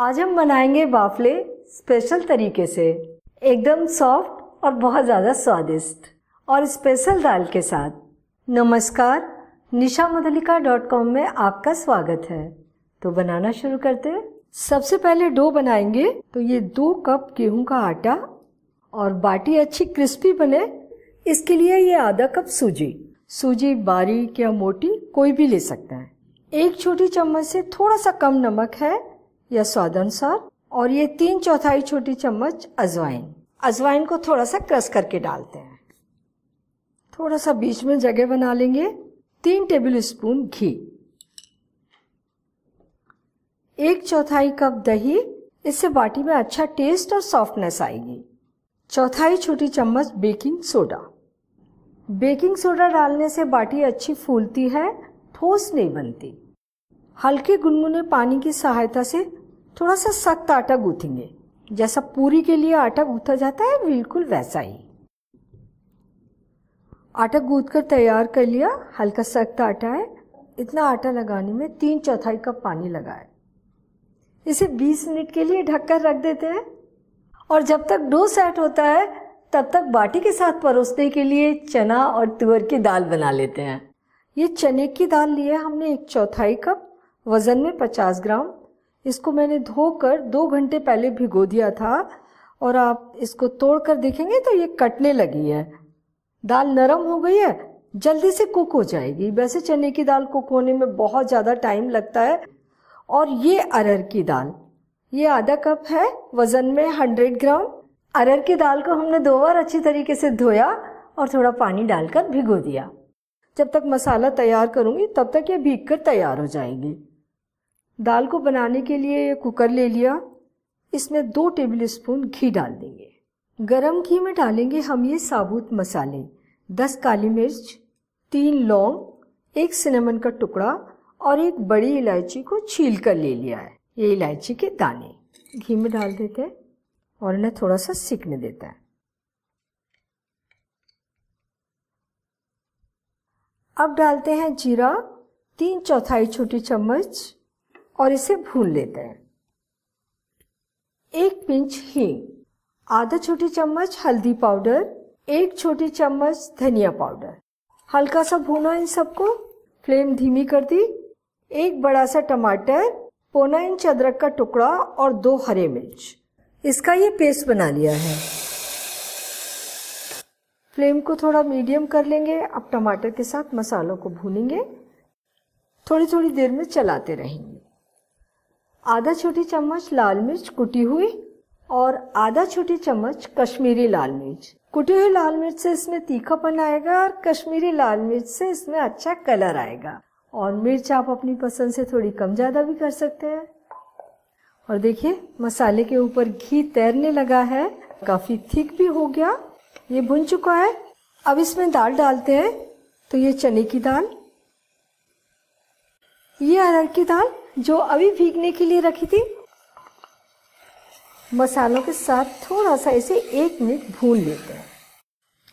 आज हम बनाएंगे बाफले स्पेशल तरीके से एकदम सॉफ्ट और बहुत ज़्यादा स्वादिष्ट और स्पेशल दाल के साथ नमस्कार निशा मधलिका डॉट कॉम में आपका स्वागत है तो बनाना शुरू करते हैं सबसे पहले डो बनाएंगे तो ये दो कप गेहूं का आटा और बाटी अच्छी क्रिस्पी बने इसके लिए ये आधा कप सूजी सूजी बारीक या मोटी कोई भी ले सकता है एक छोटी चम्मच से थोड़ा सा कम नमक है या अनुसार और ये तीन चौथाई छोटी चम्मच अजवाइन अजवाइन को थोड़ा सा क्रस करके डालते हैं थोड़ा सा बीच में जगह बना लेंगे तीन टेबल स्पून घी एक चौथाई कप दही इससे बाटी में अच्छा टेस्ट और सॉफ्टनेस आएगी चौथाई छोटी चम्मच बेकिंग सोडा बेकिंग सोडा डालने से बाटी अच्छी फूलती है ठोस नहीं बनती हल्के गुनगुने पानी की सहायता से थोड़ा सा सख्त आटा गूंथेंगे जैसा पूरी के लिए आटा गूंथा जाता है बिल्कुल वैसा ही आटा गूथ कर तैयार कर लिया हल्का सख्त आटा है इतना आटा लगाने में तीन चौथाई कप पानी लगाए इसे 20 मिनट के लिए ढककर रख देते हैं और जब तक डो सेट होता है तब तक बाटी के साथ परोसने के लिए चना और तुअर की दाल बना लेते हैं ये चने की दाल लिए हमने एक चौथाई कप वज़न में 50 ग्राम इसको मैंने धोकर दो घंटे पहले भिगो दिया था और आप इसको तोड़कर देखेंगे तो ये कटने लगी है दाल नरम हो गई है जल्दी से कुक हो जाएगी वैसे चने की दाल कुक होने में बहुत ज़्यादा टाइम लगता है और ये अरहर की दाल ये आधा कप है वज़न में हंड्रेड ग्राम अरहर की दाल को हमने दो बार अच्छी तरीके से धोया और थोड़ा पानी डालकर भिगो दिया जब तक मसाला तैयार करूँगी तब तक ये भीग कर तैयार हो जाएगी दाल को बनाने के लिए कुकर ले लिया इसमें दो टेबल स्पून घी डाल देंगे गरम घी में डालेंगे हम ये साबुत मसाले दस काली मिर्च तीन लौंग एक सिनेमन का टुकड़ा और एक बड़ी इलायची को छील कर ले लिया है ये इलायची के दाने घी में डाल देते हैं और इन्हें थोड़ा सा सिकने देता है अब डालते हैं जीरा तीन चौथाई छोटी चम्मच और इसे भून लेते हैं एक पिंच हींग आधा छोटी चम्मच हल्दी पाउडर एक छोटी चम्मच धनिया पाउडर हल्का सा भूना इन सबको फ्लेम धीमी कर दी एक बड़ा सा टमाटर पौना इंच अदरक का टुकड़ा और दो हरे मिर्च इसका ये पेस्ट बना लिया है फ्लेम को थोड़ा मीडियम कर लेंगे अब टमाटर के साथ मसालों को भूनेंगे थोड़ी थोड़ी देर में चलाते रहेंगे आधा छोटी चम्मच लाल मिर्च कुटी हुई और आधा छोटी चम्मच कश्मीरी लाल मिर्च कुटी हुई लाल मिर्च से इसमें तीखापन आएगा और कश्मीरी लाल मिर्च से इसमें अच्छा कलर आएगा और मिर्च आप अपनी पसंद से थोड़ी कम ज़्यादा भी कर सकते हैं और देखिए मसाले के ऊपर घी तैरने लगा है काफ़ी थिक भी हो गया ये भुन चुका है अब इसमें दाल डालते हैं तो ये चने की दाल ये अरहर की दाल जो अभी भीगने के लिए रखी थी मसालों के साथ थोड़ा सा इसे एक मिनट भून लेते हैं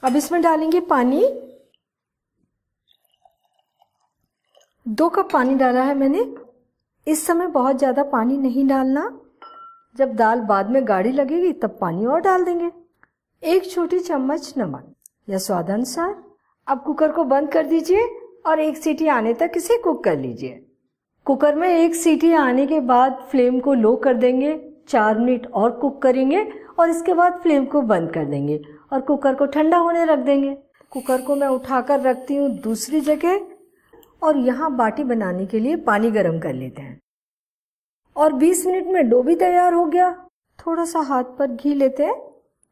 अब इसमें डालेंगे पानी दो कप पानी डाला है मैंने इस समय बहुत ज़्यादा पानी नहीं डालना जब दाल बाद में गाढ़ी लगेगी तब पानी और डाल देंगे एक छोटी चम्मच नमक या स्वादानुसार अब कुकर को बंद कर दीजिए और एक सीटी आने तक इसे कुक कर लीजिए कुकर में एक सीटी आने के बाद फ्लेम को लो कर देंगे चार मिनट और कुक करेंगे और इसके बाद फ्लेम को बंद कर देंगे और कुकर को ठंडा होने रख देंगे कुकर को मैं उठा कर रखती हूँ दूसरी जगह और यहाँ बाटी बनाने के लिए पानी गर्म कर लेते हैं और 20 मिनट में डो भी तैयार हो गया थोड़ा सा हाथ पर घी लेते हैं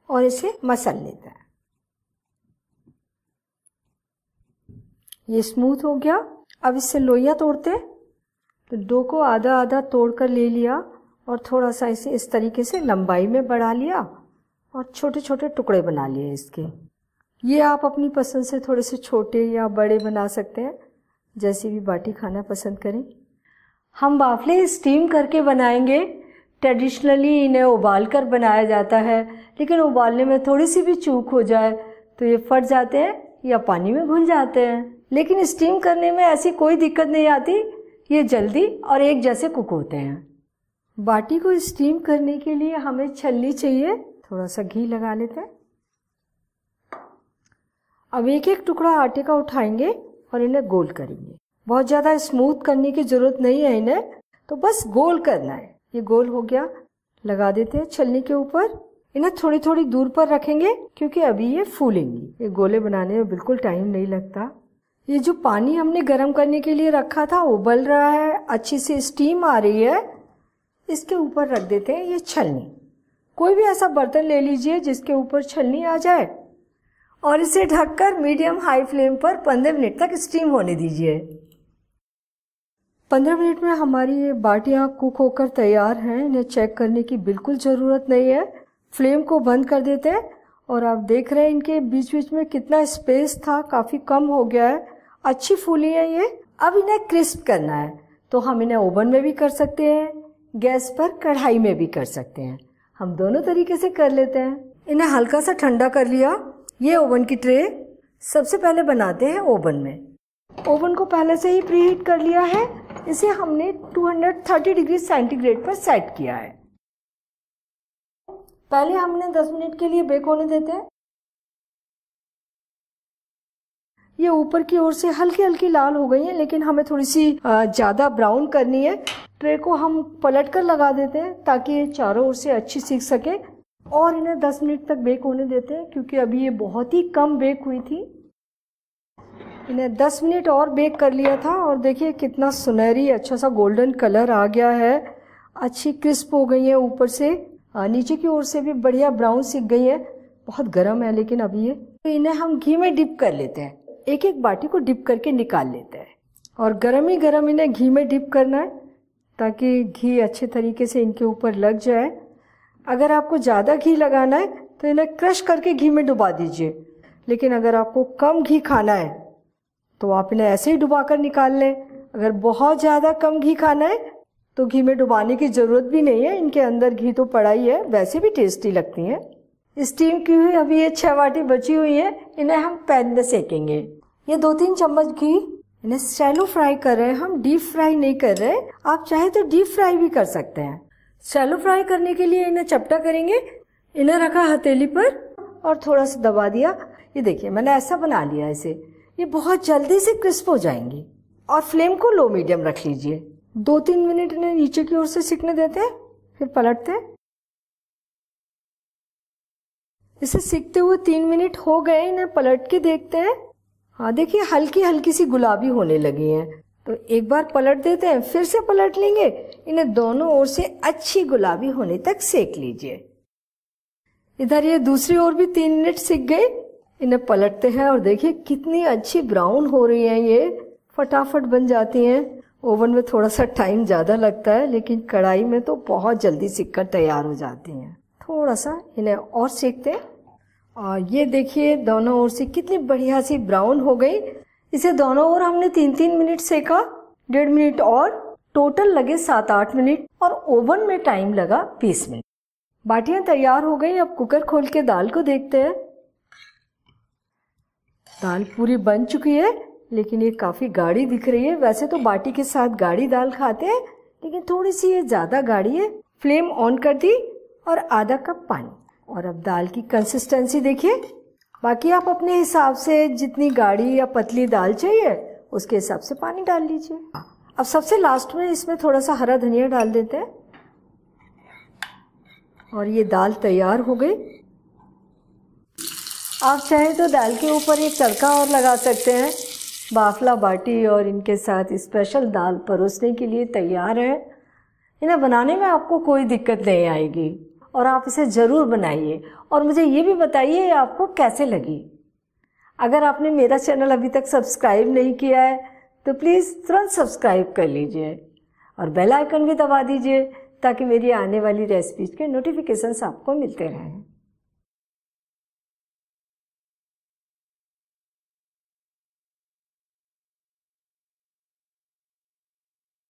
और इसे मसल लेते हैं ये स्मूथ हो गया अब इससे लोहिया तोड़ते हैं तो डो को आधा आधा तोड़कर ले लिया और थोड़ा सा इसे इस तरीके से लंबाई में बढ़ा लिया और छोटे छोटे टुकड़े बना लिए इसके ये आप अपनी पसंद से थोड़े से छोटे या बड़े बना सकते हैं जैसी भी बाटी खाना पसंद करें हम बाफले स्टीम करके बनाएंगे ट्रेडिशनली इन्हें उबाल कर बनाया जाता है लेकिन उबालने में थोड़ी सी भी चूक हो जाए तो ये फट जाते हैं या पानी में घुल जाते हैं लेकिन स्टीम करने में ऐसी कोई दिक्कत नहीं आती ये जल्दी और एक जैसे कुक होते हैं बाटी को स्टीम करने के लिए हमें छलनी चाहिए थोड़ा सा घी लगा लेते हैं अब एक एक टुकड़ा आटे का उठाएंगे और इन्हें गोल करेंगे बहुत ज़्यादा स्मूथ करने की ज़रूरत नहीं है इन्हें तो बस गोल करना है ये गोल हो गया लगा देते हैं छलनी के ऊपर इन्हें थोड़ी थोड़ी दूर पर रखेंगे क्योंकि अभी ये फूलेंगी ये गोले बनाने में बिल्कुल टाइम नहीं लगता ये जो पानी हमने गर्म करने के लिए रखा था उबल रहा है अच्छी से स्टीम आ रही है इसके ऊपर रख देते हैं ये छलनी कोई भी ऐसा बर्तन ले लीजिए जिसके ऊपर छलनी आ जाए और इसे ढककर मीडियम हाई फ्लेम पर 15 मिनट तक स्टीम होने दीजिए 15 मिनट में हमारी ये बाटियाँ कुक होकर तैयार हैं इन्हें चेक करने की बिल्कुल ज़रूरत नहीं है फ्लेम को बंद कर देते हैं और आप देख रहे हैं इनके बीच बीच में कितना स्पेस था काफ़ी कम हो गया है अच्छी फूली है ये अब इन्हें क्रिस्प करना है तो हम इन्हें ओवन में भी कर सकते हैं गैस पर कढ़ाई में भी कर सकते हैं हम दोनों तरीके से कर लेते हैं इन्हें हल्का सा ठंडा कर लिया ये ओवन की ट्रे सबसे पहले बनाते हैं ओवन में ओवन को पहले से ही प्रीहीट कर लिया है इसे हमने 230 डिग्री सेंटीग्रेड पर सेट किया है पहले हमने 10 मिनट के लिए बेक होने देते हैं ये ऊपर की ओर से हल्की हल्की लाल हो गई है लेकिन हमें थोड़ी सी ज़्यादा ब्राउन करनी है ट्रे को हम पलट कर लगा देते हैं ताकि ये चारों ओर से अच्छी सीख सके और इन्हें 10 मिनट तक बेक होने देते हैं क्योंकि अभी ये बहुत ही कम बेक हुई थी इन्हें 10 मिनट और बेक कर लिया था और देखिए कितना सुनहरी अच्छा सा गोल्डन कलर आ गया है अच्छी क्रिस्प हो गई है ऊपर से नीचे की ओर से भी बढ़िया ब्राउन सीख गई है बहुत गर्म है लेकिन अभी ये तो इन्हें हम घी में डिप कर लेते हैं एक एक बाटी को डिप करके निकाल लेते हैं और गर्म ही गर्म इन्हें घी में डिप करना है ताकि घी अच्छे तरीके से इनके ऊपर लग जाए अगर आपको ज़्यादा घी लगाना है तो इन्हें क्रश करके घी में डुबा दीजिए लेकिन अगर आपको कम घी खाना है तो आप इन्हें ऐसे ही डुबा कर निकाल लें अगर बहुत ज़्यादा कम घी खाना है तो घी में डुबाने की ज़रूरत भी नहीं है इनके अंदर घी तो पड़ा ही है वैसे भी टेस्टी लगती हैं स्टीम की हुई अभी ये छह वाटी बची हुई है इन्हें हम पैन में सेकेंगे ये दो तीन चम्मच घी इन्हें शैलो फ्राई कर रहे हैं हम डीप फ्राई नहीं कर रहे आप चाहे तो डीप फ्राई भी कर सकते हैं शैलो फ्राई करने के लिए इन्हें चपटा करेंगे इन्हें रखा हथेली पर और थोड़ा सा दबा दिया ये देखिए मैंने ऐसा बना लिया इसे ये बहुत जल्दी से क्रिस्प हो जाएंगे और फ्लेम को लो मीडियम रख लीजिए दो तीन मिनट इन्हें नीचे की ओर से सिकने देते हैं फिर पलटते हैं इसे सीखते हुए तीन मिनट हो गए इन्हें पलट के देखते हैं हाँ देखिए हल्की हल्की सी गुलाबी होने लगी हैं तो एक बार पलट देते हैं फिर से पलट लेंगे इन्हें दोनों ओर से अच्छी गुलाबी होने तक सेक लीजिए इधर ये दूसरी ओर भी तीन मिनट सीख गई इन्हें पलटते हैं और देखिए कितनी अच्छी ब्राउन हो रही है ये फटाफट बन जाती हैं ओवन में थोड़ा सा टाइम ज़्यादा लगता है लेकिन कढ़ाई में तो बहुत जल्दी सीख कर तैयार हो जाती हैं थोड़ा सा इन्हें और सीखते हैं और ये देखिए दोनों ओर से कितनी बढ़िया सी ब्राउन हो गई इसे दोनों ओर हमने तीन तीन मिनट सेका डेढ़ मिनट और टोटल लगे सात आठ मिनट और ओवन में टाइम लगा बीस मिनट बाटियां तैयार हो गई अब कुकर खोल के दाल को देखते हैं दाल पूरी बन चुकी है लेकिन ये काफ़ी गाढ़ी दिख रही है वैसे तो बाटी के साथ गाढ़ी दाल खाते हैं लेकिन थोड़ी सी ये ज़्यादा गाढ़ी है फ्लेम ऑन कर दी और आधा कप पानी और अब दाल की कंसिस्टेंसी देखिए बाकी आप अपने हिसाब से जितनी गाढ़ी या पतली दाल चाहिए उसके हिसाब से पानी डाल लीजिए अब सबसे लास्ट में इसमें थोड़ा सा हरा धनिया डाल देते हैं और ये दाल तैयार हो गई आप चाहे तो दाल के ऊपर एक तड़का और लगा सकते हैं बाफला बाटी और इनके साथ स्पेशल दाल परोसने के लिए तैयार है इन्हें बनाने में आपको कोई दिक्कत नहीं आएगी और आप इसे ज़रूर बनाइए और मुझे ये भी बताइए आपको कैसे लगी अगर आपने मेरा चैनल अभी तक सब्सक्राइब नहीं किया है तो प्लीज़ तुरंत सब्सक्राइब कर लीजिए और बेल आइकन भी दबा दीजिए ताकि मेरी आने वाली रेसिपीज के नोटिफिकेशंस आपको मिलते रहें